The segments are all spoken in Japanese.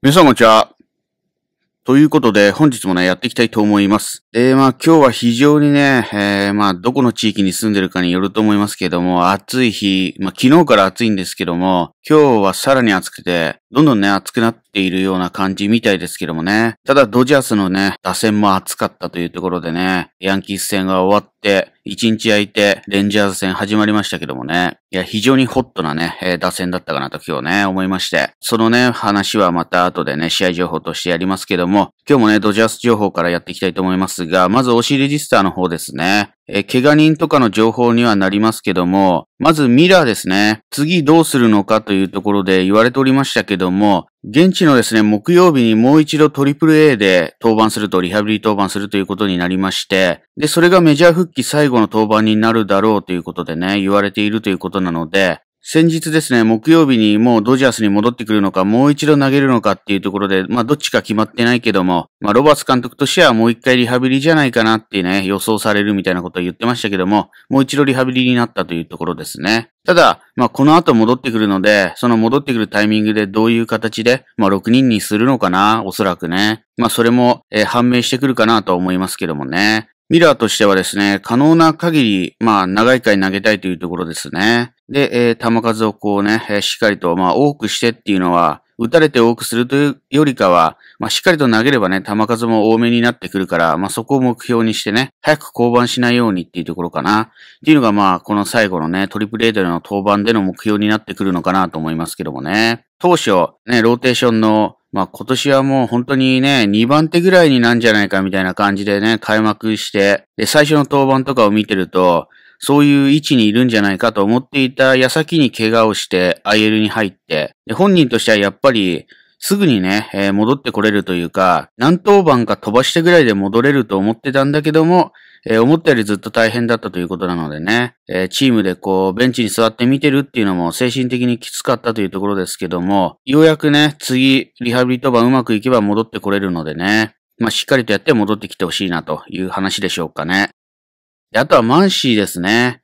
皆さんこんにちは。ということで、本日もね、やっていきたいと思います。えまあ今日は非常にね、えー、まあどこの地域に住んでるかによると思いますけども、暑い日、まあ昨日から暑いんですけども、今日はさらに暑くて、どんどんね、熱くなっているような感じみたいですけどもね。ただ、ドジャースのね、打線も熱かったというところでね、ヤンキース戦が終わって、1日空いて、レンジャーズ戦始まりましたけどもね。いや、非常にホットなね、えー、打線だったかなと今日ね、思いまして。そのね、話はまた後でね、試合情報としてやりますけども、今日もね、ドジャース情報からやっていきたいと思いますが、まず、オシリジスターの方ですね。えー、怪我人とかの情報にはなりますけども、まずミラーですね。次どうするのかというところで言われておりましたけども、現地のですね、木曜日にもう一度 AAA で登板すると、リハビリ登板するということになりまして、で、それがメジャー復帰最後の登板になるだろうということでね、言われているということなので、先日ですね、木曜日にもうドジャースに戻ってくるのか、もう一度投げるのかっていうところで、まあどっちか決まってないけども、まあロバー監督としてはもう一回リハビリじゃないかなってね、予想されるみたいなことを言ってましたけども、もう一度リハビリになったというところですね。ただ、まあこの後戻ってくるので、その戻ってくるタイミングでどういう形で、まあ6人にするのかな、おそらくね。まあそれも、えー、判明してくるかなと思いますけどもね。ミラーとしてはですね、可能な限り、まあ、長い回投げたいというところですね。で、えー、球数をこうね、しっかりと、まあ、多くしてっていうのは、打たれて多くするというよりかは、まあ、しっかりと投げればね、球数も多めになってくるから、まあ、そこを目標にしてね、早く降板しないようにっていうところかな。っていうのがまあ、この最後のね、トリプレードの登板での目標になってくるのかなと思いますけどもね。当初、ね、ローテーションのまあ今年はもう本当にね、2番手ぐらいになんじゃないかみたいな感じでね、開幕して、で、最初の登板とかを見てると、そういう位置にいるんじゃないかと思っていた矢先に怪我をして IL に入って、で本人としてはやっぱりすぐにね、えー、戻ってこれるというか、何当番か飛ばしてぐらいで戻れると思ってたんだけども、えー、思ったよりずっと大変だったということなのでね、えー、チームでこう、ベンチに座って見てるっていうのも精神的にきつかったというところですけども、ようやくね、次、リハビリ当番うまくいけば戻ってこれるのでね、まあ、しっかりとやって戻ってきてほしいなという話でしょうかね。あとはマンシーですね。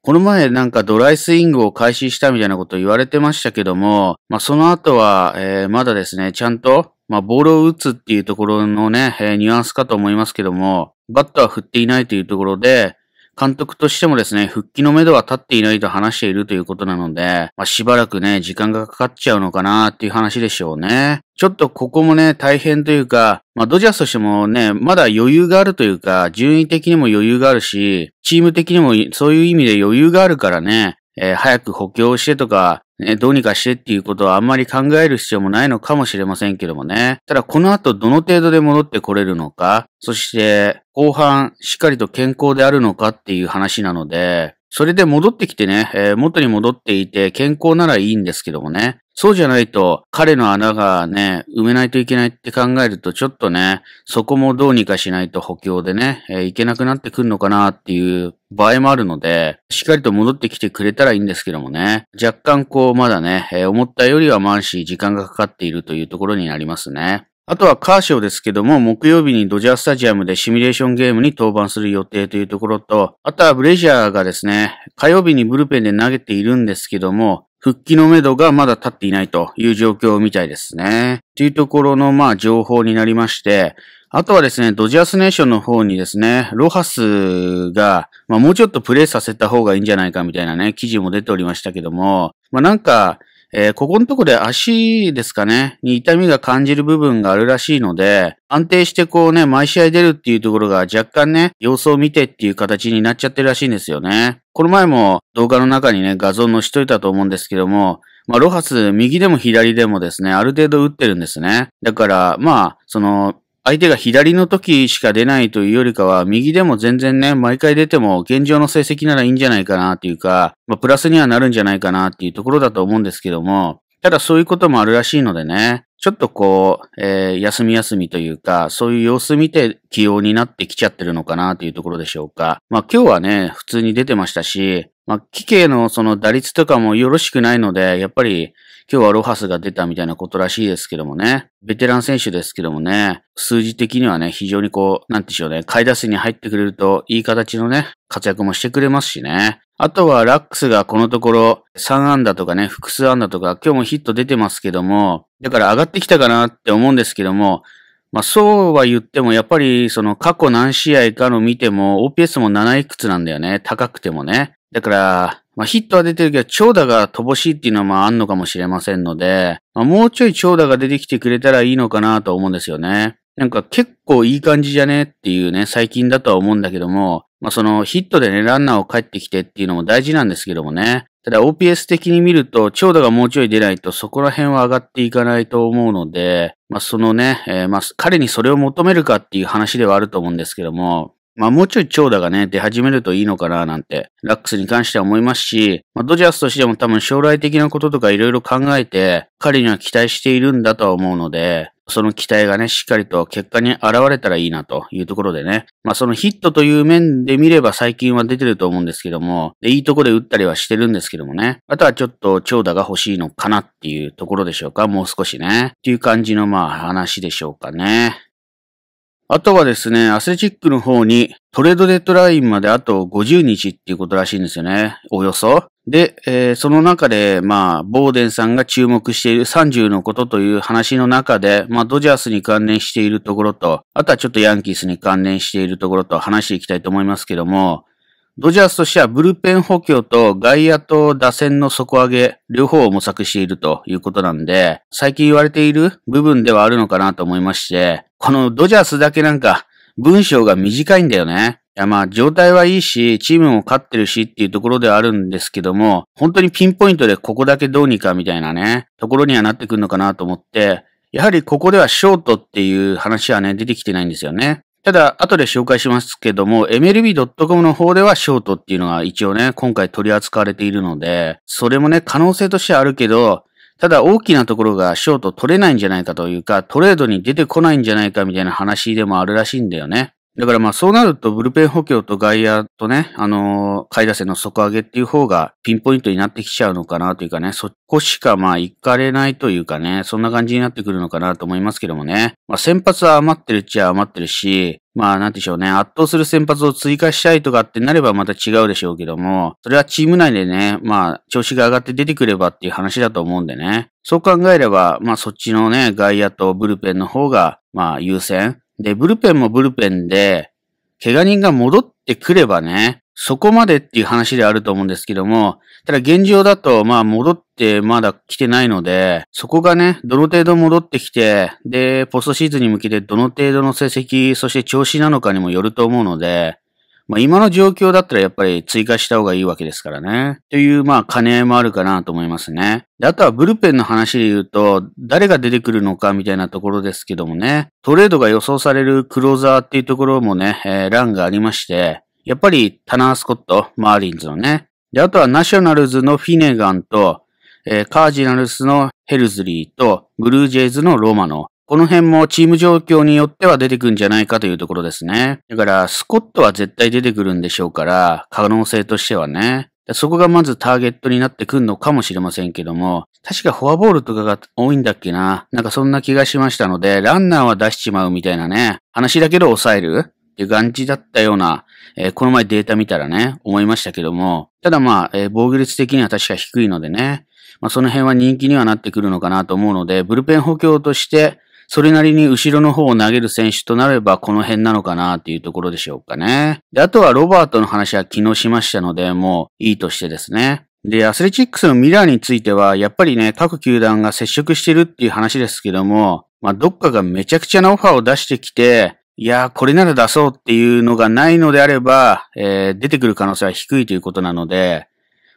この前なんかドライスイングを開始したみたいなこと言われてましたけども、まあその後は、えー、まだですね、ちゃんと、まあボールを打つっていうところのね、えー、ニュアンスかと思いますけども、バットは振っていないというところで、監督としてもですね、復帰の目処は立っていないと話しているということなので、まあ、しばらくね、時間がかかっちゃうのかなっていう話でしょうね。ちょっとここもね、大変というか、まあ、ドジャースとしてもね、まだ余裕があるというか、順位的にも余裕があるし、チーム的にもそういう意味で余裕があるからね、えー、早く補強してとか、ね、どうにかしてっていうことはあんまり考える必要もないのかもしれませんけどもね。ただこの後どの程度で戻ってこれるのか、そして後半しっかりと健康であるのかっていう話なので、それで戻ってきてね、えー、元に戻っていて健康ならいいんですけどもね、そうじゃないと、彼の穴がね、埋めないといけないって考えると、ちょっとね、そこもどうにかしないと補強でね、えー、いけなくなってくるのかなっていう場合もあるので、しっかりと戻ってきてくれたらいいんですけどもね、若干こう、まだね、えー、思ったよりはシし時間がかかっているというところになりますね。あとはカーショーですけども、木曜日にドジャースタジアムでシミュレーションゲームに登板する予定というところと、あとはブレジャーがですね、火曜日にブルペンで投げているんですけども、復帰のめどがまだ立っていないという状況みたいですね。というところの、まあ、情報になりまして、あとはですね、ドジャースネーションの方にですね、ロハスが、まあ、もうちょっとプレイさせた方がいいんじゃないかみたいなね、記事も出ておりましたけども、まあ、なんか、えー、ここのとこで足ですかね、に痛みが感じる部分があるらしいので、安定してこうね、毎試合出るっていうところが若干ね、様子を見てっていう形になっちゃってるらしいんですよね。この前も動画の中にね、画像載しといたと思うんですけども、まあ、ロハス、右でも左でもですね、ある程度打ってるんですね。だから、まあ、その、相手が左の時しか出ないというよりかは、右でも全然ね、毎回出ても現状の成績ならいいんじゃないかなっていうか、まあ、プラスにはなるんじゃないかなっていうところだと思うんですけども、ただそういうこともあるらしいのでね、ちょっとこう、えー、休み休みというか、そういう様子見て起用になってきちゃってるのかなというところでしょうか。まあ今日はね、普通に出てましたし、まあ、奇のその打率とかもよろしくないので、やっぱり今日はロハスが出たみたいなことらしいですけどもね、ベテラン選手ですけどもね、数字的にはね、非常にこう、なんてしょうね、買い出しに入ってくれると、いい形のね、活躍もしてくれますしね。あとはラックスがこのところ3安打とかね、複数安打とか、今日もヒット出てますけども、だから上がってきたかなって思うんですけども、まあそうは言っても、やっぱりその過去何試合かの見ても、OPS も7いくつなんだよね。高くてもね。だから、まあ、ヒットは出てるけど、長打が乏しいっていうのはまああんのかもしれませんので、まあ、もうちょい長打が出てきてくれたらいいのかなと思うんですよね。なんか結構いい感じじゃねっていうね、最近だとは思うんだけども、まあそのヒットでね、ランナーを帰ってきてっていうのも大事なんですけどもね。ただ OPS 的に見ると、長打がもうちょい出ないとそこら辺は上がっていかないと思うので、まあそのね、えー、まあ彼にそれを求めるかっていう話ではあると思うんですけども、まあもうちょい長打がね、出始めるといいのかななんて、ラックスに関しては思いますし、まあドジャースとしても多分将来的なこととかいろいろ考えて、彼には期待しているんだとは思うので、その期待がね、しっかりと結果に現れたらいいなというところでね。まあそのヒットという面で見れば最近は出てると思うんですけども、でいいとこで打ったりはしてるんですけどもね。あとはちょっと長打が欲しいのかなっていうところでしょうか。もう少しね。っていう感じのまあ話でしょうかね。あとはですね、アスレチックの方にトレードデッドラインまであと50日っていうことらしいんですよね。およそ。で、えー、その中で、まあ、ボーデンさんが注目している30のことという話の中で、まあ、ドジャースに関連しているところと、あとはちょっとヤンキースに関連しているところと話していきたいと思いますけども、ドジャースとしてはブルペン補強と外野と打線の底上げ、両方を模索しているということなんで、最近言われている部分ではあるのかなと思いまして、このドジャースだけなんか文章が短いんだよね。いやまあ状態はいいし、チームも勝ってるしっていうところではあるんですけども、本当にピンポイントでここだけどうにかみたいなね、ところにはなってくるのかなと思って、やはりここではショートっていう話はね、出てきてないんですよね。ただ、後で紹介しますけども、MLB.com の方ではショートっていうのが一応ね、今回取り扱われているので、それもね、可能性としてはあるけど、ただ大きなところがショート取れないんじゃないかというか、トレードに出てこないんじゃないかみたいな話でもあるらしいんだよね。だからまあそうなるとブルペン補強と外野とね、あのー、下位打線の底上げっていう方がピンポイントになってきちゃうのかなというかね、そこしかまあ行かれないというかね、そんな感じになってくるのかなと思いますけどもね。まあ先発は余ってるっちゃ余ってるし、まあ、なんでしょうね。圧倒する先発を追加したいとかってなればまた違うでしょうけども、それはチーム内でね、まあ、調子が上がって出てくればっていう話だと思うんでね。そう考えれば、まあ、そっちのね、外野とブルペンの方が、まあ、優先で、ブルペンもブルペンで、怪我人が戻ってくればね、そこまでっていう話であると思うんですけども、ただ現状だと、まあ戻ってまだ来てないので、そこがね、どの程度戻ってきて、で、ポストシーズンに向けてどの程度の成績、そして調子なのかにもよると思うので、まあ、今の状況だったらやっぱり追加した方がいいわけですからね。という、まあ、兼ね合いもあるかなと思いますね。で、あとはブルペンの話で言うと、誰が出てくるのかみたいなところですけどもね、トレードが予想されるクローザーっていうところもね、えー、欄がありまして、やっぱりタナー・スコット、マーリンズのね。で、あとはナショナルズのフィネガンと、えー、カージナルスのヘルズリーと、ブルージェイズのロマノ。この辺もチーム状況によっては出てくるんじゃないかというところですね。だから、スコットは絶対出てくるんでしょうから、可能性としてはね。そこがまずターゲットになってくんのかもしれませんけども、確かフォアボールとかが多いんだっけな。なんかそんな気がしましたので、ランナーは出しちまうみたいなね、話だけど抑えるっていう感じだったような、えー、この前データ見たらね、思いましたけども、ただまあ、えー、防御率的には確か低いのでね、まあその辺は人気にはなってくるのかなと思うので、ブルペン補強として、それなりに後ろの方を投げる選手となればこの辺なのかなっていうところでしょうかね。で、あとはロバートの話は昨日しましたので、もういいとしてですね。で、アスレチックスのミラーについては、やっぱりね、各球団が接触してるっていう話ですけども、まあ、どっかがめちゃくちゃなオファーを出してきて、いやー、これなら出そうっていうのがないのであれば、えー、出てくる可能性は低いということなので、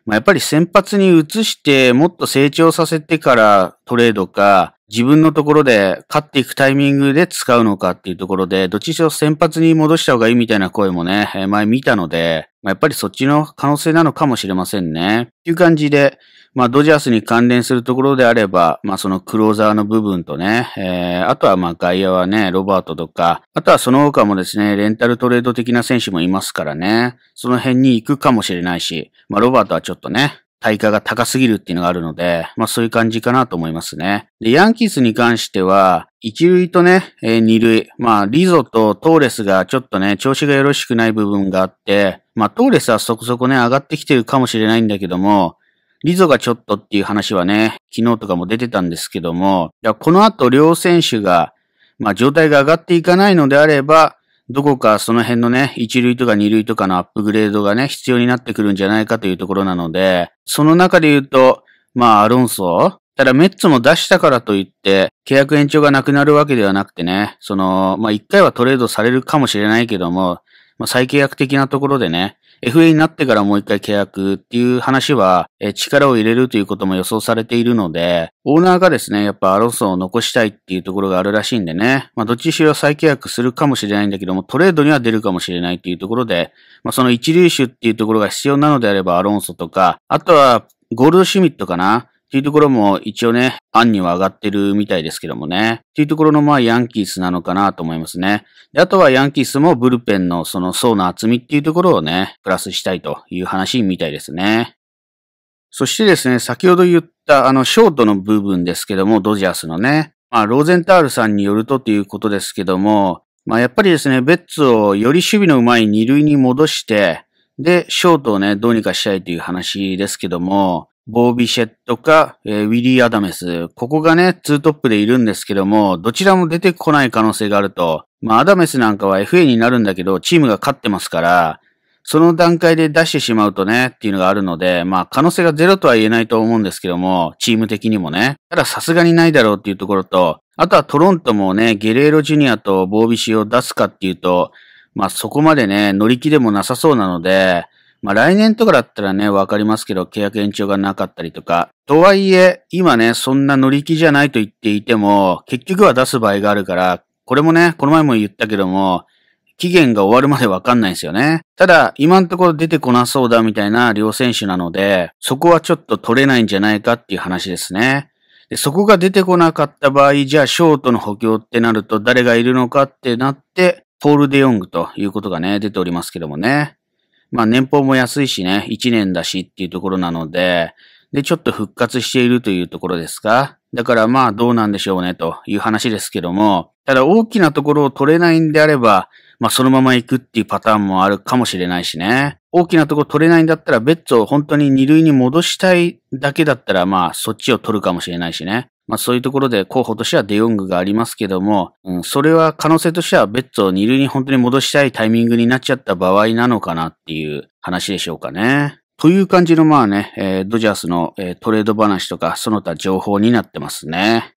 まあ、やっぱり先発に移して、もっと成長させてからトレードか、自分のところで勝っていくタイミングで使うのかっていうところで、どっちにしろ先発に戻した方がいいみたいな声もね、前見たので、やっぱりそっちの可能性なのかもしれませんね。っていう感じで、まあドジャースに関連するところであれば、まあそのクローザーの部分とね、えー、あとはまあ外野はね、ロバートとか、あとはその他もですね、レンタルトレード的な選手もいますからね、その辺に行くかもしれないし、まあロバートはちょっとね、対価が高すぎるっていうのがあるので、まあそういう感じかなと思いますね。で、ヤンキースに関しては、一塁とね、えー、二塁。まあ、リゾとトーレスがちょっとね、調子がよろしくない部分があって、まあ、トーレスはそこそこね、上がってきてるかもしれないんだけども、リゾがちょっとっていう話はね、昨日とかも出てたんですけども、いやこの後両選手が、まあ、状態が上がっていかないのであれば、どこかその辺のね、一類とか二類とかのアップグレードがね、必要になってくるんじゃないかというところなので、その中で言うと、まあ、アロンソただ、メッツも出したからといって、契約延長がなくなるわけではなくてね、その、まあ、一回はトレードされるかもしれないけども、まあ、再契約的なところでね、FA になってからもう一回契約っていう話は、え力を入れるということも予想されているので、オーナーがですね、やっぱアロンソンを残したいっていうところがあるらしいんでね、まあどっちにしろ再契約するかもしれないんだけども、トレードには出るかもしれないっていうところで、まあその一流種っていうところが必要なのであればアロンソとか、あとはゴールドシュミットかな。っていうところも一応ね、案には上がってるみたいですけどもね。っていうところのまあヤンキースなのかなと思いますね。で、あとはヤンキースもブルペンのその層の厚みっていうところをね、プラスしたいという話みたいですね。そしてですね、先ほど言ったあのショートの部分ですけども、ドジャースのね、まあローゼンタールさんによるとということですけども、まあやっぱりですね、ベッツをより守備の上手い二塁に戻して、で、ショートをね、どうにかしたいという話ですけども、ボービシェットか、えー、ウィリー・アダメス。ここがね、ツートップでいるんですけども、どちらも出てこない可能性があると。まあ、アダメスなんかは FA になるんだけど、チームが勝ってますから、その段階で出してしまうとね、っていうのがあるので、まあ可能性がゼロとは言えないと思うんですけども、チーム的にもね。たださすがにないだろうっていうところと、あとはトロントもね、ゲレーロジュニアとボービシを出すかっていうと、まあそこまでね、乗り気でもなさそうなので、まあ来年とかだったらね、わかりますけど、契約延長がなかったりとか。とはいえ、今ね、そんな乗り気じゃないと言っていても、結局は出す場合があるから、これもね、この前も言ったけども、期限が終わるまでわかんないですよね。ただ、今のところ出てこなそうだみたいな両選手なので、そこはちょっと取れないんじゃないかっていう話ですね。でそこが出てこなかった場合、じゃあショートの補強ってなると誰がいるのかってなって、ポール・デ・ヨングということがね、出ておりますけどもね。まあ年俸も安いしね、1年だしっていうところなので、で、ちょっと復活しているというところですかだからまあどうなんでしょうねという話ですけども、ただ大きなところを取れないんであれば、まあそのまま行くっていうパターンもあるかもしれないしね。大きなところ取れないんだったらベッを本当に2類に戻したいだけだったらまあそっちを取るかもしれないしね。まあそういうところで候補としてはデヨングがありますけども、うん、それは可能性としてはベッドを二塁に本当に戻したいタイミングになっちゃった場合なのかなっていう話でしょうかね。という感じのまあね、えー、ドジャースの、えー、トレード話とかその他情報になってますね。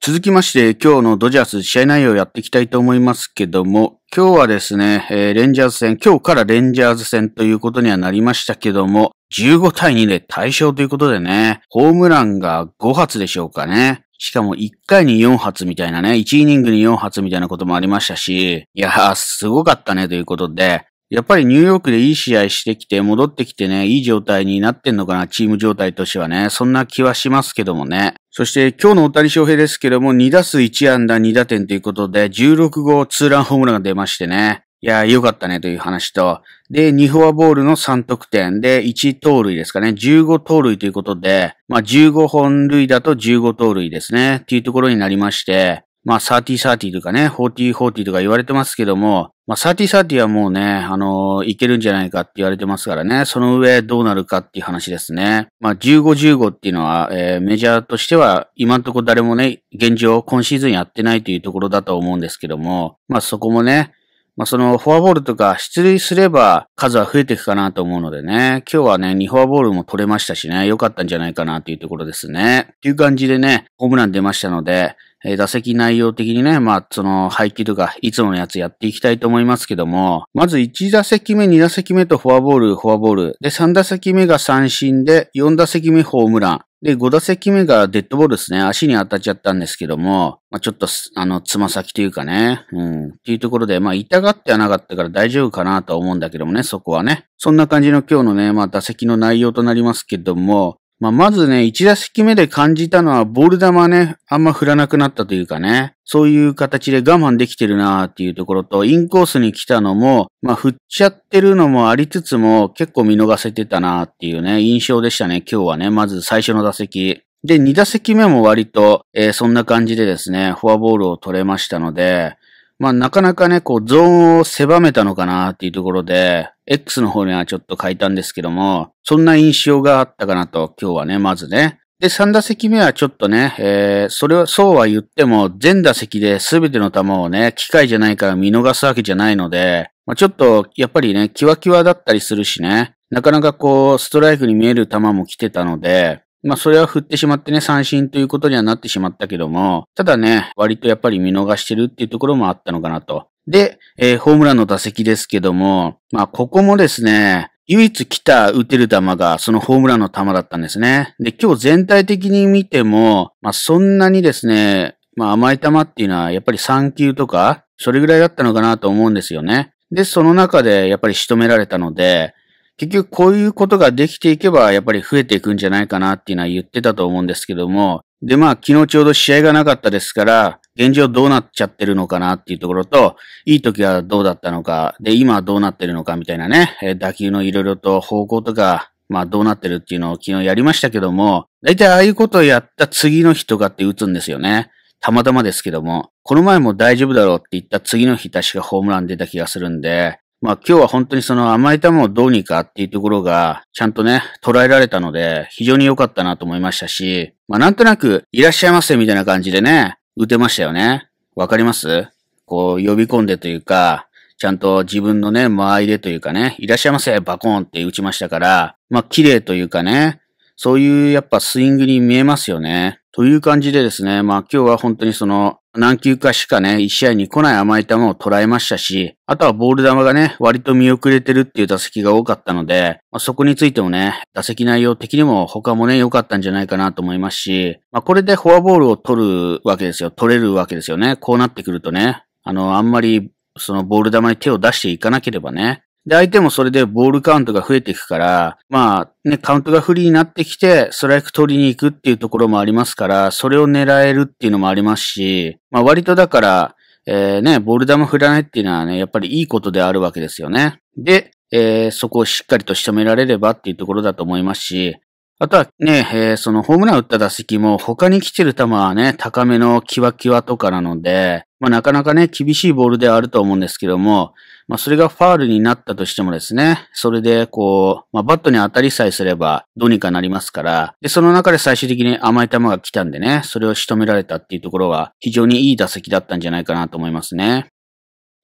続きまして今日のドジャース試合内容をやっていきたいと思いますけども、今日はですね、えー、レンジャーズ戦、今日からレンジャーズ戦ということにはなりましたけども、15対2で対勝ということでね、ホームランが5発でしょうかね。しかも1回に4発みたいなね、1イニングに4発みたいなこともありましたし、いやー、すごかったねということで、やっぱりニューヨークでいい試合してきて、戻ってきてね、いい状態になってんのかな、チーム状態としてはね、そんな気はしますけどもね。そして今日の大谷翔平ですけども、2打数1安打2打点ということで、16号ツーランホームランが出ましてね。いやー、良かったねという話と、で、2フォアボールの3得点で、1盗塁ですかね、15盗塁ということで、まあ、15本塁だと15盗塁ですね、っていうところになりまして、まあ、30-30とかね、40-40とか言われてますけども、まあ、30-30はもうね、あのー、いけるんじゃないかって言われてますからね、その上どうなるかっていう話ですね。まあ、15-15っていうのは、えー、メジャーとしては、今んとこ誰もね、現状、今シーズンやってないというところだと思うんですけども、まあ、そこもね、まあ、そのフォアボールとか出塁すれば数は増えていくかなと思うのでね、今日はね、2フォアボールも取れましたしね、良かったんじゃないかなというところですね。っていう感じでね、ホームラン出ましたので、えー、打席内容的にね、まあ、その配球とか、いつものやつやっていきたいと思いますけども、まず1打席目、2打席目とフォアボール、フォアボール。で、3打席目が三振で、4打席目ホームラン。で、5打席目がデッドボールですね。足に当たっちゃったんですけども、まあ、ちょっと、あの、つま先というかね、うん、っていうところで、まあ、痛がってはなかったから大丈夫かなと思うんだけどもね、そこはね。そんな感じの今日のね、まあ、打席の内容となりますけども、まあ、まずね、1打席目で感じたのは、ボール球ね、あんま振らなくなったというかね、そういう形で我慢できてるなーっていうところと、インコースに来たのも、まあ、振っちゃってるのもありつつも、結構見逃せてたなーっていうね、印象でしたね、今日はね、まず最初の打席。で、2打席目も割と、えー、そんな感じでですね、フォアボールを取れましたので、まあ、なかなかね、こう、ゾーンを狭めたのかなっていうところで、X の方にはちょっと書いたんですけども、そんな印象があったかなと、今日はね、まずね。で、3打席目はちょっとね、えー、それは、そうは言っても、全打席で全ての球をね、機械じゃないから見逃すわけじゃないので、まあ、ちょっと、やっぱりね、キワキワだったりするしね、なかなかこう、ストライクに見える球も来てたので、まあそれは振ってしまってね、三振ということにはなってしまったけども、ただね、割とやっぱり見逃してるっていうところもあったのかなと。で、えー、ホームランの打席ですけども、まあ、ここもですね、唯一来た打てる球がそのホームランの球だったんですね。で、今日全体的に見ても、まあ、そんなにですね、まあ、甘い球っていうのはやっぱり3球とか、それぐらいだったのかなと思うんですよね。で、その中でやっぱり仕留められたので、結局こういうことができていけばやっぱり増えていくんじゃないかなっていうのは言ってたと思うんですけども、で、まあ、昨日ちょうど試合がなかったですから、現状どうなっちゃってるのかなっていうところと、いい時はどうだったのか、で、今はどうなってるのかみたいなね、え打球の色々と方向とか、まあどうなってるっていうのを昨日やりましたけども、だいたいああいうことをやった次の日とかって打つんですよね。たまたまですけども、この前も大丈夫だろうって言った次の日確かホームラン出た気がするんで、まあ今日は本当にその甘い球をどうにかっていうところがちゃんとね、捉えられたので非常に良かったなと思いましたし、まあなんとなくいらっしゃいませみたいな感じでね、打てましたよね。わかりますこう呼び込んでというか、ちゃんと自分のね、間合いでというかね、いらっしゃいませ、バコーンって打ちましたから、まあ綺麗というかね、そういうやっぱスイングに見えますよね。という感じでですね、まあ今日は本当にその何球かしかね、1試合に来ない甘い球を捉えましたし、あとはボール球がね、割と見遅れてるっていう打席が多かったので、まあ、そこについてもね、打席内容的にも他もね、良かったんじゃないかなと思いますし、まあこれでフォアボールを取るわけですよ。取れるわけですよね。こうなってくるとね、あの、あんまりそのボール球に手を出していかなければね、で、相手もそれでボールカウントが増えていくから、まあ、ね、カウントが不利になってきて、ストライク取りに行くっていうところもありますから、それを狙えるっていうのもありますし、まあ割とだから、えー、ね、ボール球振らないっていうのはね、やっぱりいいことであるわけですよね。で、えー、そこをしっかりと仕留められればっていうところだと思いますし、あとはね、えー、そのホームラン打った打席も他に来てる球はね、高めのキワキワとかなので、まあ、なかなかね、厳しいボールではあると思うんですけども、まあ、それがファールになったとしてもですね、それで、こう、まあ、バットに当たりさえすれば、どうにかなりますから、で、その中で最終的に甘い球が来たんでね、それを仕留められたっていうところは、非常にいい打席だったんじゃないかなと思いますね。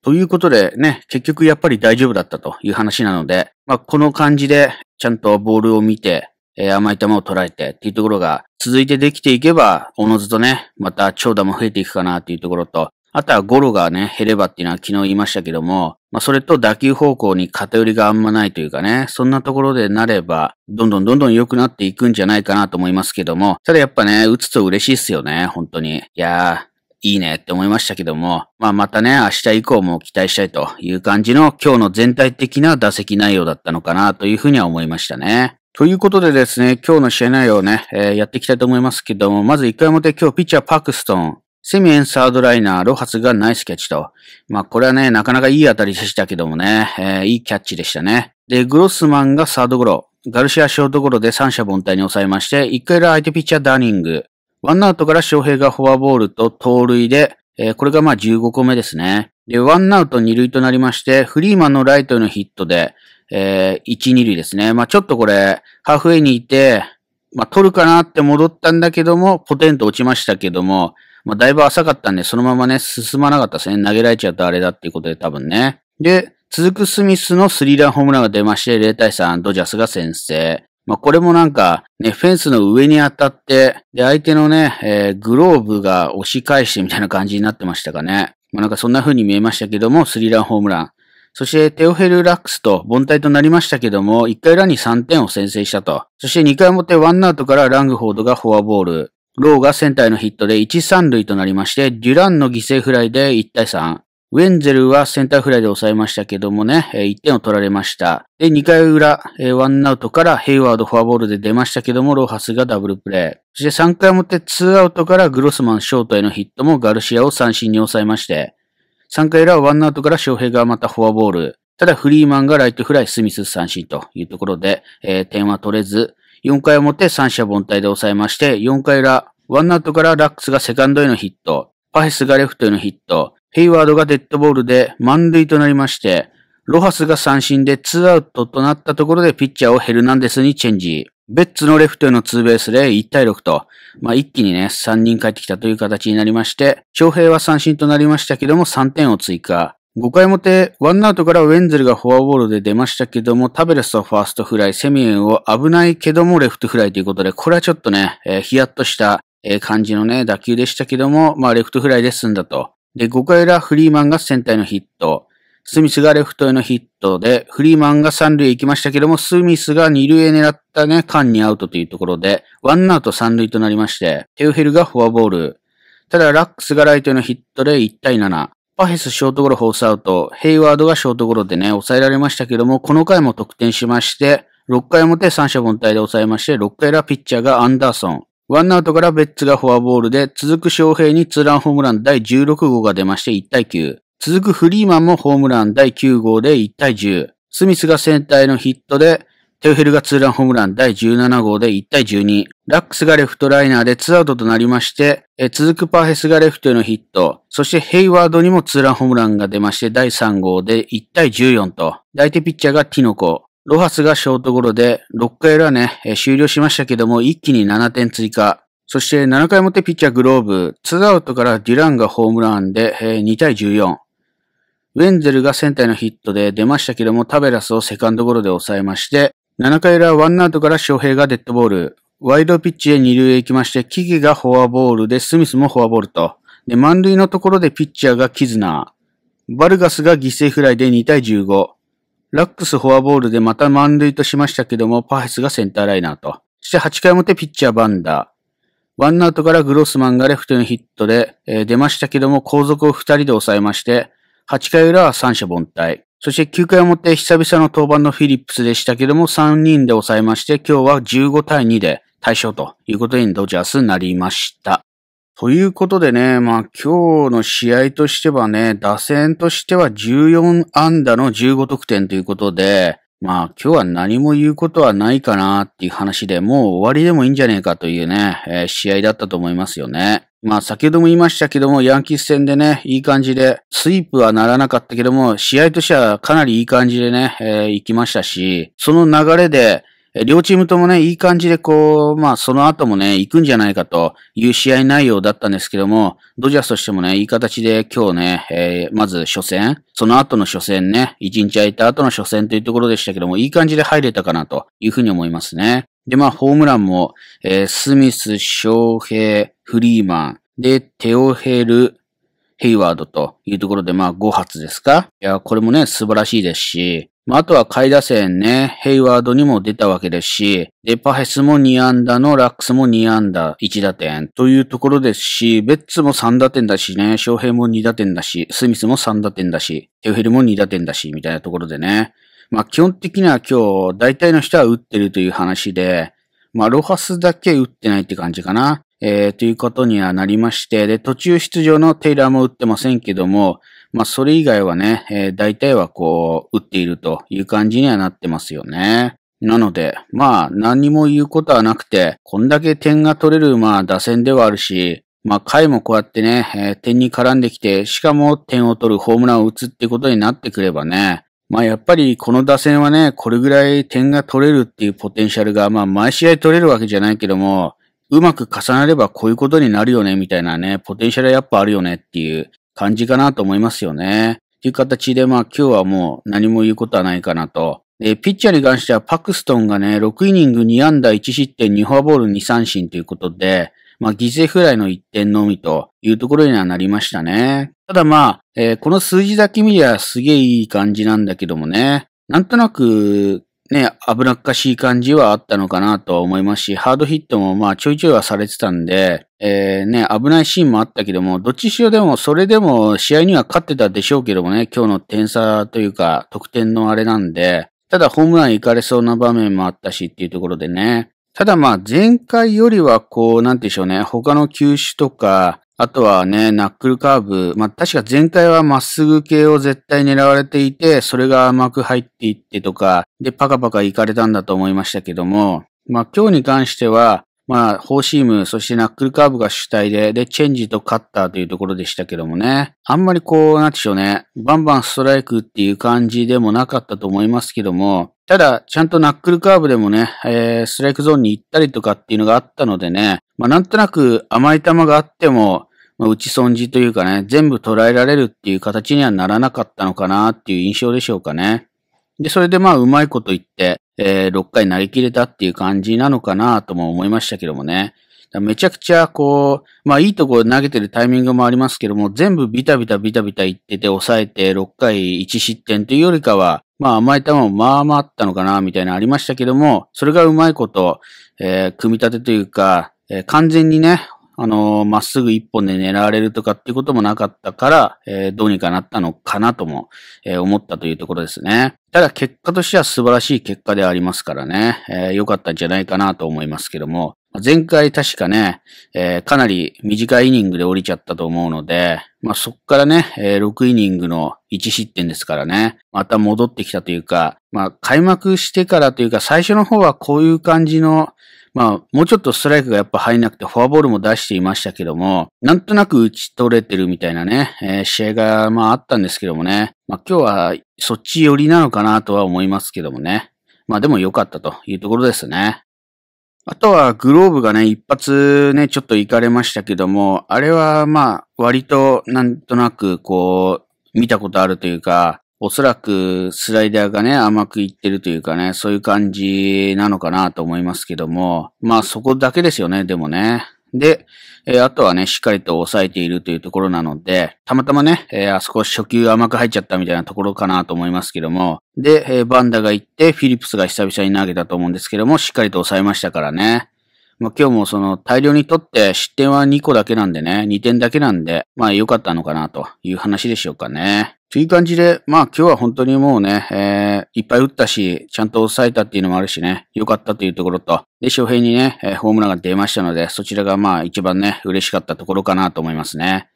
ということでね、結局やっぱり大丈夫だったという話なので、まあ、この感じで、ちゃんとボールを見て、えー、甘い球を捉えてっていうところが続いてできていけば、おのずとね、また長打も増えていくかなっていうところと、あとはゴロがね、減ればっていうのは昨日言いましたけども、まあそれと打球方向に偏りがあんまないというかね、そんなところでなれば、どんどんどんどん良くなっていくんじゃないかなと思いますけども、ただやっぱね、打つと嬉しいっすよね、本当に。いやー、いいねって思いましたけども、まあまたね、明日以降も期待したいという感じの今日の全体的な打席内容だったのかなというふうには思いましたね。ということでですね、今日の試合内容をね、えー、やっていきたいと思いますけども、まず1回表今日ピッチャーパークストン、セミエンサードライナー、ロハスがナイスキャッチと。まあ、これはね、なかなかいい当たりでしたけどもね、えー、いいキャッチでしたね。で、グロスマンがサードゴロ。ガルシアショートゴロで三者凡退に抑えまして、一回裏相手ピッチャーダーニング。ワンアウトから翔平がフォアボールと盗塁で、えー、これがまあ15個目ですね。で、ワンアウト二塁となりまして、フリーマンのライトへのヒットで、えー、1、2塁ですね。まあ、ちょっとこれ、ハーフウェイにいて、まあ、取るかなって戻ったんだけども、ポテンと落ちましたけども、まあ、だいぶ浅かったんで、そのままね、進まなかったですね。投げられちゃったあれだっていうことで多分ね。で、続くスミスのスリーランホームランが出まして、0対3、ドジャスが先制。まあ、これもなんか、ね、フェンスの上に当たって、で、相手のね、えー、グローブが押し返してみたいな感じになってましたかね。まあ、なんかそんな風に見えましたけども、スリーランホームラン。そして、テオヘル・ラックスと凡退となりましたけども、1回裏に3点を先制したと。そして2回表ワンアウトからラングフォードがフォアボール。ローがセンターへのヒットで1、3塁となりまして、デュランの犠牲フライで1対3。ウェンゼルはセンターフライで抑えましたけどもね、1点を取られました。で、2回裏、ワンアウトからヘイワードフォアボールで出ましたけども、ロハスがダブルプレイ。そして3回表2アウトからグロスマンショートへのヒットもガルシアを三振に抑えまして、3回裏はワンアウトから翔平がまたフォアボール。ただフリーマンがライトフライ、スミス三振というところで、えー、点は取れず、4回表三者凡退で抑えまして、4回裏、ワンナットからラックスがセカンドへのヒット、パヘスがレフトへのヒット、ヘイワードがデッドボールで満塁となりまして、ロハスが三振で2アウトとなったところでピッチャーをヘルナンデスにチェンジ。ベッツのレフトへのツーベースで1対6と、まあ、一気にね、3人帰ってきたという形になりまして、翔平は三振となりましたけども3点を追加。5回もて、ワンアウトからウェンゼルがフォアボールで出ましたけども、タベレスはファーストフライ、セミエンを危ないけどもレフトフライということで、これはちょっとね、えー、ヒヤッとした、感じのね、打球でしたけども、まあレフトフライで済んだと。で、5回裏、フリーマンがセンターへのヒット。スミスがレフトへのヒットで、フリーマンが三塁へ行きましたけども、スミスが二塁へ狙ったね、間にアウトというところで、ワンアウト三塁となりまして、テウヘルがフォアボール。ただ、ラックスがライトへのヒットで1対7。パヘスショートゴロフォースアウト、ヘイワードがショートゴロでね、抑えられましたけども、この回も得点しまして、6回表三者凡退で抑えまして、6回裏ピッチャーがアンダーソン。ワンアウトからベッツがフォアボールで、続く翔平にツーランホームラン第16号が出まして1対9。続くフリーマンもホームラン第9号で1対10。スミスがセンターへのヒットで、テーヘルがツーランホームラン第17号で1対12。ラックスがレフトライナーでツーアウトとなりまして、続くパーヘスがレフトへのヒット、そしてヘイワードにもツーランホームランが出まして第3号で1対14と、相手ピッチャーがティノコ、ロハスがショートゴロで、6回裏ね、終了しましたけども、一気に7点追加。そして7回表ピッチャーグローブ、ツーアウトからデュランがホームランで、2対14。ウェンゼルがセンターのヒットで出ましたけども、タベラスをセカンドゴロで抑えまして、7回裏ワンアウトから翔平がデッドボール。ワイドピッチへ二塁へ行きまして、キギがフォアボールで、スミスもフォアボールと。で、満塁のところでピッチャーがキズナー。バルガスが犠牲フライで2対15。ラックスフォアボールでまた満塁としましたけども、パヘスがセンターライナーと。そして8回表ピッチャーバンダー。ワンアウトからグロスマンがレフトのヒットで、えー、出ましたけども、後続を2人で抑えまして、8回裏は三者凡退。そして9回表久々の登板のフィリップスでしたけども、3人で抑えまして、今日は15対2で対象ということにドジャースになりました。ということでね、まあ今日の試合としてはね、打線としては14安打の15得点ということで、まあ今日は何も言うことはないかなっていう話でもう終わりでもいいんじゃねえかというね、えー、試合だったと思いますよね。まあ先ほども言いましたけども、ヤンキース戦でね、いい感じで、スイープはならなかったけども、試合としてはかなりいい感じでね、えー、行きましたし、その流れで、両チームともね、いい感じでこう、まあその後もね、行くんじゃないかという試合内容だったんですけども、ドジャースとしてもね、いい形で今日ね、えー、まず初戦、その後の初戦ね、一日空いた後の初戦というところでしたけども、いい感じで入れたかなというふうに思いますね。で、まあ、ホームランも、えー、スミス、翔平、フリーマン、で、テオヘル、ヘイワードというところで、まあ、5発ですかいや、これもね、素晴らしいですし、まあ、あとは下位打線ね、ヘイワードにも出たわけですし、で、パヘスも2安打のラックスも2安打1打点というところですし、ベッツも3打点だしね、翔平も2打点だし、スミスも3打点だし、テオヘルも2打点だし、みたいなところでね、まあ基本的には今日大体の人は打ってるという話で、まあロハスだけ打ってないって感じかな。えー、ということにはなりまして、で、途中出場のテイラーも打ってませんけども、まあ、それ以外はね、えー、大体はこう、打っているという感じにはなってますよね。なので、まあ、何も言うことはなくて、こんだけ点が取れる、まあ、打線ではあるし、まあ、回もこうやってね、えー、点に絡んできて、しかも点を取るホームランを打つってことになってくればね、まあやっぱりこの打線はね、これぐらい点が取れるっていうポテンシャルが、まあ毎試合取れるわけじゃないけども、うまく重なればこういうことになるよね、みたいなね、ポテンシャルやっぱあるよねっていう感じかなと思いますよね。っていう形で、まあ今日はもう何も言うことはないかなと。で、ピッチャーに関してはパクストンがね、6イニング2安打1失点2フォアボール2三振ということで、まあ、犠牲フライの1点のみというところにはなりましたね。ただまあ、えー、この数字だけ見りゃすげえいい感じなんだけどもね、なんとなく、ね、危なっかしい感じはあったのかなとは思いますし、ハードヒットもまあちょいちょいはされてたんで、えー、ね、危ないシーンもあったけども、どっちしろでも、それでも試合には勝ってたでしょうけどもね、今日の点差というか、得点のあれなんで、ただホームラン行かれそうな場面もあったしっていうところでね、ただまあ前回よりはこう、なんてでしょうね、他の球種とか、あとはね、ナックルカーブ。まあ、確か前回はまっすぐ系を絶対狙われていて、それが甘く入っていってとか、で、パカパカいかれたんだと思いましたけども、まあ、今日に関しては、まあ、フォーシーム、そしてナックルカーブが主体で、で、チェンジとカッターというところでしたけどもね。あんまりこう、なんでしょうね。バンバンストライクっていう感じでもなかったと思いますけども、ただ、ちゃんとナックルカーブでもね、えー、ストライクゾーンに行ったりとかっていうのがあったのでね、まあ、なんとなく甘い球があっても、まあ、打ち損じというかね、全部捉えられるっていう形にはならなかったのかなっていう印象でしょうかね。で、それでまあ、うまいこと言って、えー、6回投げ切れたっていう感じなのかなとも思いましたけどもね。めちゃくちゃ、こう、まあ、いいとこ投げてるタイミングもありますけども、全部ビタビタビタビタ言ってて、抑えて、6回1失点というよりかは、まあ、甘い球もまあまああったのかな、みたいなありましたけども、それがうまいこと、えー、組み立てというか、えー、完全にね、あの、まっすぐ一本で狙われるとかっていうこともなかったから、えー、どうにかなったのかなとも、えー、思ったというところですね。ただ結果としては素晴らしい結果ではありますからね、良、えー、かったんじゃないかなと思いますけども、前回確かね、えー、かなり短いイニングで降りちゃったと思うので、まあ、そっからね、えー、6イニングの1失点ですからね、また戻ってきたというか、まあ、開幕してからというか、最初の方はこういう感じの、まあ、もうちょっとストライクがやっぱ入んなくて、フォアボールも出していましたけども、なんとなく打ち取れてるみたいなね、えー、試合が、まあ、あったんですけどもね。まあ、今日は、そっち寄りなのかなとは思いますけどもね。まあ、でも良かったというところですね。あとは、グローブがね、一発ね、ちょっと行かれましたけども、あれは、まあ、割と、なんとなく、こう、見たことあるというか、おそらくスライダーがね、甘くいってるというかね、そういう感じなのかなと思いますけども、まあそこだけですよね、でもね。で、えー、あとはね、しっかりと抑えているというところなので、たまたまね、えー、あそこ初級甘く入っちゃったみたいなところかなと思いますけども、で、えー、バンダが行って、フィリップスが久々に投げたと思うんですけども、しっかりと抑えましたからね。まあ、今日もその大量に取って失点は2個だけなんでね、2点だけなんで、まあ良かったのかなという話でしょうかね。という感じで、まあ今日は本当にもうね、えー、いっぱい打ったし、ちゃんと抑えたっていうのもあるしね、良かったというところと、で、翔平にね、えー、ホームランが出ましたので、そちらがまあ一番ね、嬉しかったところかなと思いますね。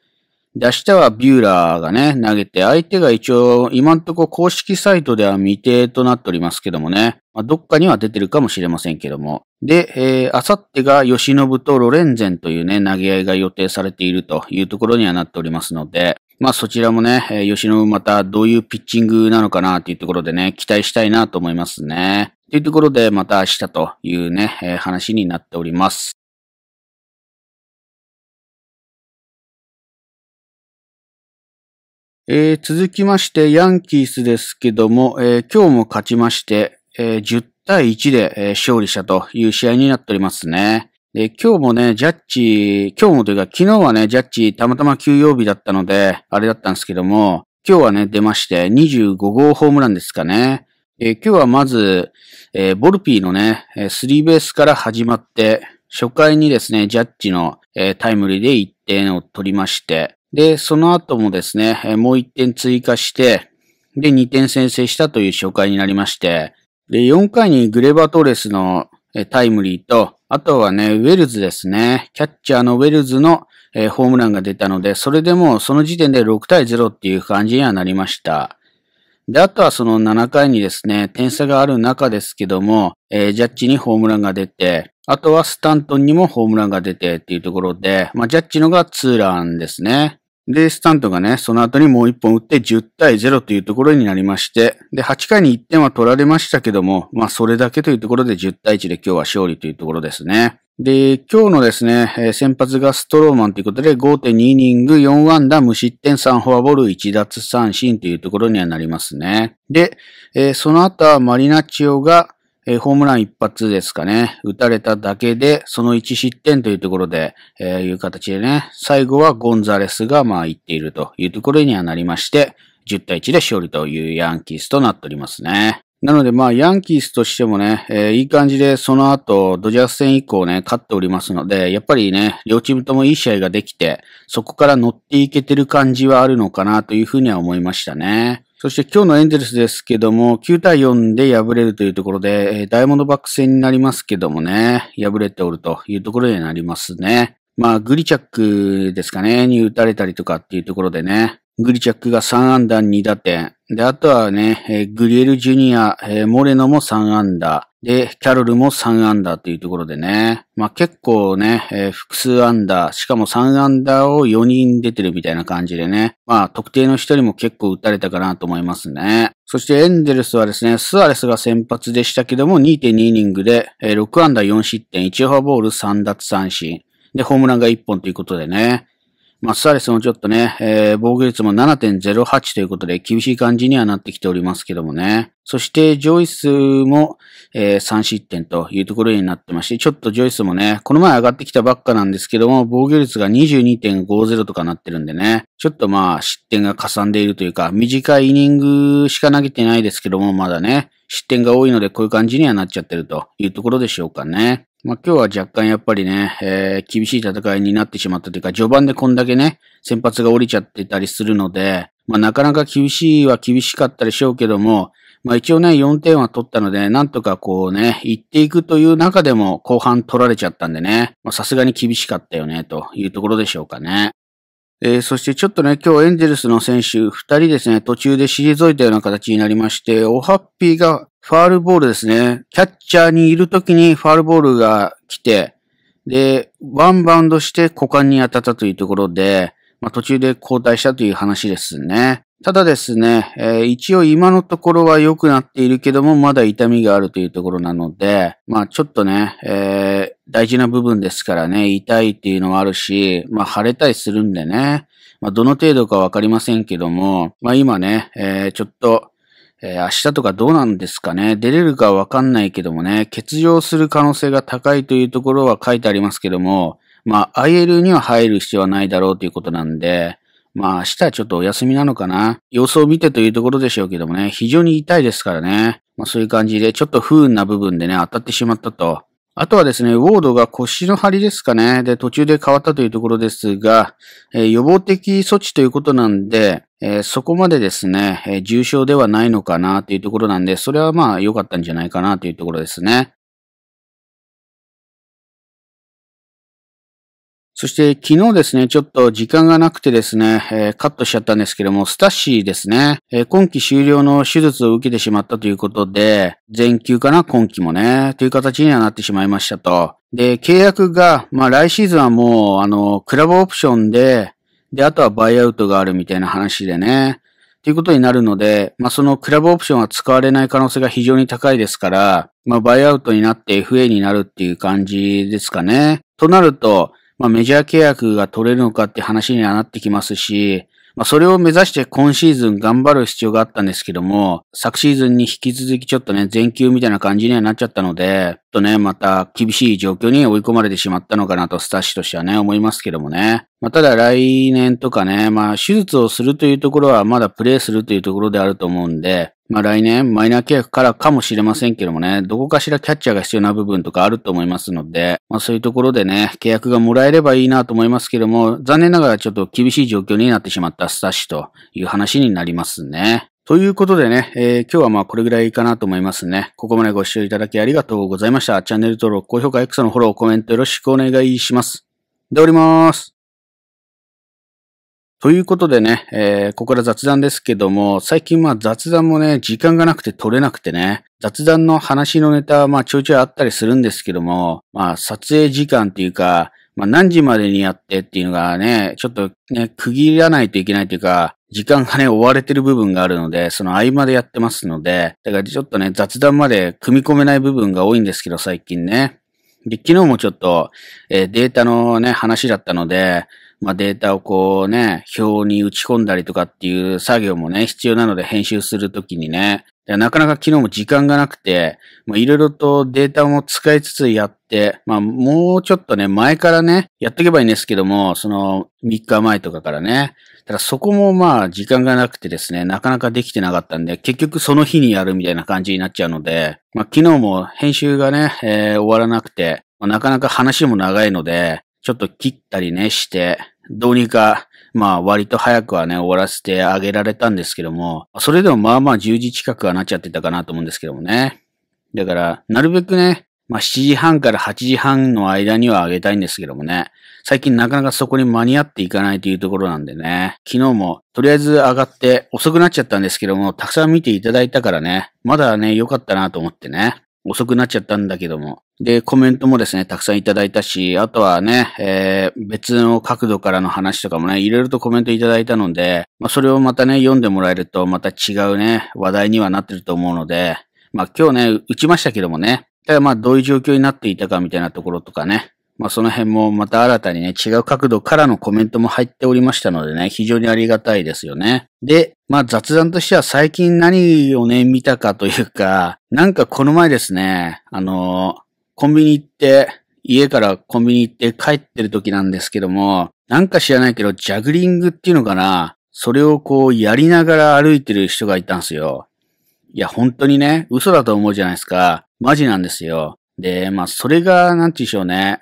で、明日はビューラーがね、投げて、相手が一応、今んとこ公式サイトでは未定となっておりますけどもね、まあ、どっかには出てるかもしれませんけども。で、えー、あさってが吉信とロレンゼンというね、投げ合いが予定されているというところにはなっておりますので、まあそちらもね、吉野またどういうピッチングなのかなっていうところでね、期待したいなと思いますね。というところでまた明日というね、話になっております。えー、続きまして、ヤンキースですけども、えー、今日も勝ちまして、えー、10対1で、え勝利したという試合になっておりますね。で、今日もね、ジャッジ、今日もというか昨日はね、ジャッジたまたま休養日だったので、あれだったんですけども、今日はね、出まして、25号ホームランですかね。え今日はまず、えー、ボルピーのね、スリーベースから始まって、初回にですね、ジャッジの、えー、タイムリーで1点を取りまして、で、その後もですね、もう1点追加して、で、2点先制したという初回になりまして、で、4回にグレバートーレスのタイムリーと、あとはね、ウェルズですね。キャッチャーのウェルズの、えー、ホームランが出たので、それでもその時点で6対0っていう感じにはなりました。で、あとはその7回にですね、点差がある中ですけども、えー、ジャッジにホームランが出て、あとはスタントンにもホームランが出てっていうところで、まあ、ジャッジのがツーランですね。で、スタントがね、その後にもう一本打って10対0というところになりまして、で、8回に1点は取られましたけども、まあそれだけというところで10対1で今日は勝利というところですね。で、今日のですね、先発がストローマンということで5.2イニング4ダー、無失点3フォアボール1奪三振というところにはなりますね。で、その後はマリナチオがえー、ホームラン一発ですかね。打たれただけで、その1失点というところで、えー、いう形でね、最後はゴンザレスが、まあ、行っているというところにはなりまして、10対1で勝利というヤンキースとなっておりますね。なので、まあ、ヤンキースとしてもね、えー、いい感じで、その後、ドジャース戦以降ね、勝っておりますので、やっぱりね、両チームともいい試合ができて、そこから乗っていけてる感じはあるのかなというふうには思いましたね。そして今日のエンゼルスですけども、9対4で敗れるというところで、ダイヤモンドバック戦になりますけどもね、敗れておるというところになりますね。まあ、グリチャックですかね、に打たれたりとかっていうところでね、グリチャックが3安打2打点。で、あとはね、グリエルジュニア、モレノも3安打。で、キャロルも3アンダーというところでね。まあ、結構ね、えー、複数アンダー、しかも3アンダーを4人出てるみたいな感じでね。まあ、特定の1人も結構打たれたかなと思いますね。そしてエンゼルスはですね、スアレスが先発でしたけども、2.2イニングで、えー、6アンダー4失点、1フォアボール3奪三振。で、ホームランが1本ということでね。まあ、スアレスもちょっとね、えー、防御率も7.08ということで厳しい感じにはなってきておりますけどもね。そして、ジョイスも、えー、3失点というところになってまして、ちょっとジョイスもね、この前上がってきたばっかなんですけども、防御率が22.50とかなってるんでね、ちょっとまあ失点がかさんでいるというか、短いイニングしか投げてないですけども、まだね、失点が多いのでこういう感じにはなっちゃってるというところでしょうかね。まあ、今日は若干やっぱりね、えー、厳しい戦いになってしまったというか、序盤でこんだけね、先発が降りちゃってたりするので、まあ、なかなか厳しいは厳しかったでしょうけども、まあ一応ね、4点は取ったので、なんとかこうね、行っていくという中でも後半取られちゃったんでね、さすがに厳しかったよね、というところでしょうかね。えー、そしてちょっとね、今日エンゼルスの選手2人ですね、途中で退いたような形になりまして、オハッピーがファールボールですね、キャッチャーにいる時にファールボールが来て、で、ワンバウンドして股間に当たったというところで、まあ、途中で交代したという話ですね。ただですね、えー、一応今のところは良くなっているけども、まだ痛みがあるというところなので、まあちょっとね、えー、大事な部分ですからね、痛いっていうのはあるし、まあ腫れたりするんでね、まあどの程度かわかりませんけども、まあ今ね、えー、ちょっと、えー、明日とかどうなんですかね出れるかわかんないけどもね、欠場する可能性が高いというところは書いてありますけども、まあ IL には入る必要はないだろうということなんで、まあ明日はちょっとお休みなのかな。様子を見てというところでしょうけどもね、非常に痛いですからね。まあそういう感じで、ちょっと不運な部分でね、当たってしまったと。あとはですね、ウォードが腰の張りですかね。で、途中で変わったというところですが、えー、予防的措置ということなんで、えー、そこまでですね、えー、重症ではないのかなというところなんで、それはまあ良かったんじゃないかなというところですね。そして昨日ですね、ちょっと時間がなくてですね、えー、カットしちゃったんですけども、スタッシーですね、えー、今期終了の手術を受けてしまったということで、全休かな、今期もね、という形にはなってしまいましたと。で、契約が、まあ来シーズンはもう、あの、クラブオプションで、で、あとはバイアウトがあるみたいな話でね、ということになるので、まあ、そのクラブオプションは使われない可能性が非常に高いですから、まあ、バイアウトになって FA になるっていう感じですかね。となると、まあメジャー契約が取れるのかって話にはなってきますし、まあそれを目指して今シーズン頑張る必要があったんですけども、昨シーズンに引き続きちょっとね、全休みたいな感じにはなっちゃったので、とね、また厳しい状況に追い込まれてしまったのかなとスタッシュとしてはね、思いますけどもね。まあ、ただ来年とかね、まあ手術をするというところはまだプレイするというところであると思うんで、まあ来年マイナー契約からかもしれませんけどもね、どこかしらキャッチャーが必要な部分とかあると思いますので、まあそういうところでね、契約がもらえればいいなと思いますけども、残念ながらちょっと厳しい状況になってしまったスタッシュという話になりますね。ということでね、えー、今日はまあこれぐらいかなと思いますね。ここまでご視聴いただきありがとうございました。チャンネル登録、高評価、X のフォロー、コメントよろしくお願いします。でおります。ということでね、えー、ここから雑談ですけども、最近まあ雑談もね、時間がなくて取れなくてね、雑談の話のネタはまあちょいちょいあったりするんですけども、まあ撮影時間っていうか、まあ、何時までにやってっていうのがね、ちょっとね、区切らないといけないというか、時間がね、追われてる部分があるので、その合間でやってますので、だからちょっとね、雑談まで組み込めない部分が多いんですけど、最近ね。で、昨日もちょっと、えー、データのね、話だったので、まあ、データをこうね、表に打ち込んだりとかっていう作業もね、必要なので編集するときにね、なかなか昨日も時間がなくて、いろいろとデータも使いつつやって、まあもうちょっとね、前からね、やっとけばいいんですけども、その3日前とかからね。ただそこもまあ時間がなくてですね、なかなかできてなかったんで、結局その日にやるみたいな感じになっちゃうので、まあ昨日も編集がね、えー、終わらなくて、まあ、なかなか話も長いので、ちょっと切ったりねして、どうにかまあ割と早くはね、終わらせてあげられたんですけども、それでもまあまあ10時近くはなっちゃってたかなと思うんですけどもね。だから、なるべくね、まあ7時半から8時半の間にはあげたいんですけどもね。最近なかなかそこに間に合っていかないというところなんでね。昨日もとりあえず上がって遅くなっちゃったんですけども、たくさん見ていただいたからね。まだね、良かったなと思ってね。遅くなっちゃったんだけども。で、コメントもですね、たくさんいただいたし、あとはね、えー、別の角度からの話とかもね、いろいろとコメントいただいたので、まあ、それをまたね、読んでもらえると、また違うね、話題にはなってると思うので、まあ、今日ね、打ちましたけどもね、ただまあ、どういう状況になっていたかみたいなところとかね、まあ、その辺もまた新たにね、違う角度からのコメントも入っておりましたのでね、非常にありがたいですよね。で、まあ、雑談としては最近何をね、見たかというか、なんかこの前ですね、あのーコンビニ行って、家からコンビニ行って帰ってる時なんですけども、なんか知らないけど、ジャグリングっていうのかなそれをこうやりながら歩いてる人がいたんですよ。いや、本当にね、嘘だと思うじゃないですか。マジなんですよ。で、まあ、それが、なんて言うんでしょうね。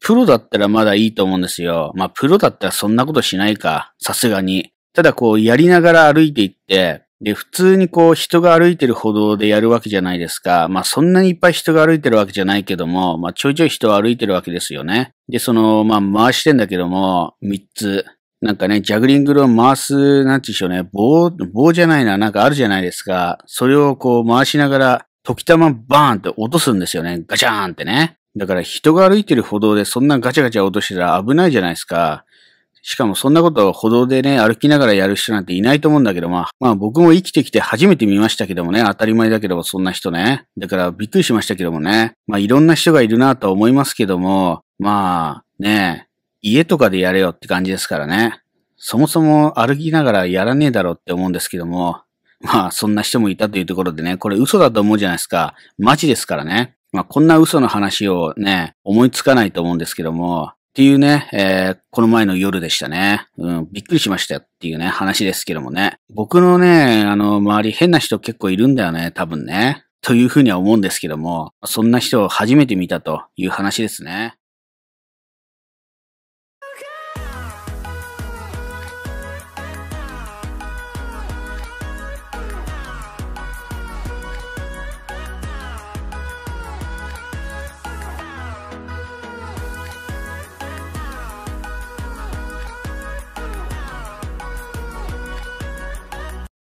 プロだったらまだいいと思うんですよ。まあ、プロだったらそんなことしないか。さすがに。ただこう、やりながら歩いていって、で、普通にこう人が歩いてる歩道でやるわけじゃないですか。まあそんなにいっぱい人が歩いてるわけじゃないけども、まあちょいちょい人は歩いてるわけですよね。で、その、まあ回してんだけども、3つ。なんかね、ジャグリングを回す、なんて言うんでしょうね、棒、棒じゃないな、なんかあるじゃないですか。それをこう回しながら、時たまバーンって落とすんですよね。ガチャーンってね。だから人が歩いてる歩道でそんなガチャガチャ落としてたら危ないじゃないですか。しかもそんなことを歩道でね、歩きながらやる人なんていないと思うんだけど、まあ、まあ僕も生きてきて初めて見ましたけどもね、当たり前だけどもそんな人ね。だからびっくりしましたけどもね。まあいろんな人がいるなと思いますけども、まあ、ね、家とかでやれよって感じですからね。そもそも歩きながらやらねえだろうって思うんですけども、まあそんな人もいたというところでね、これ嘘だと思うじゃないですか。マジですからね。まあこんな嘘の話をね、思いつかないと思うんですけども、っていうね、えー、この前の夜でしたね。うん、びっくりしましたっていうね、話ですけどもね。僕のね、あの、周り変な人結構いるんだよね、多分ね。というふうには思うんですけども、そんな人を初めて見たという話ですね。